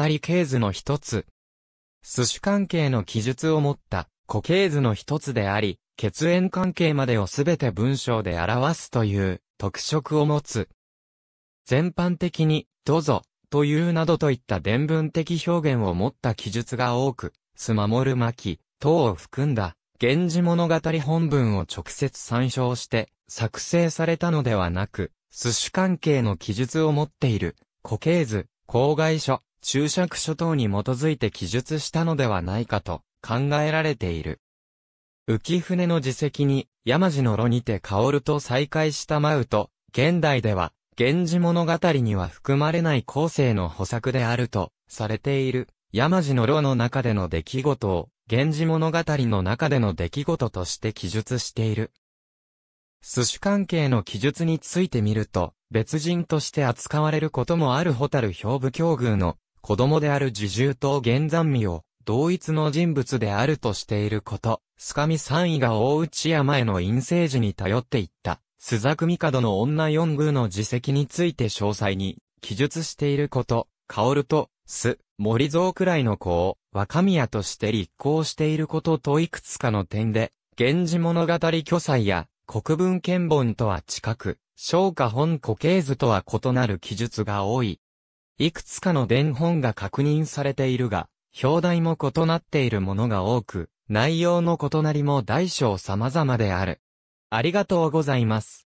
った理系図の一つ。寿司関係の記述を持った固形図の一つであり、血縁関係までをすべて文章で表すという特色を持つ。全般的に、どぞ、というなどといった伝文的表現を持った記述が多く、スマモル巻、等を含んだ、源氏物語本文を直接参照して作成されたのではなく、寿司関係の記述を持っている、固形図、公害書、注釈書等に基づいて記述したのではないかと考えられている。浮舟の自責に、山路の炉にて薫と再会した舞うと、現代では、源氏物語には含まれない後世の補作であると、されている、山路の炉の中での出来事を、源氏物語の中での出来事として記述している。寿司関係の記述についてみると、別人として扱われることもある蛍兵部境遇の子供である自重と玄山美を同一の人物であるとしていること、スカミ三位が大内山への陰性時に頼っていった、須作帝の女四宮の自責について詳細に記述していること、薫と、須、森蔵くらいの子を若宮として立候していることといくつかの点で、源氏物語巨載や国文見本とは近く、昇華本古系図とは異なる記述が多い。いくつかの伝本が確認されているが、表題も異なっているものが多く、内容の異なりも大小様々である。ありがとうございます。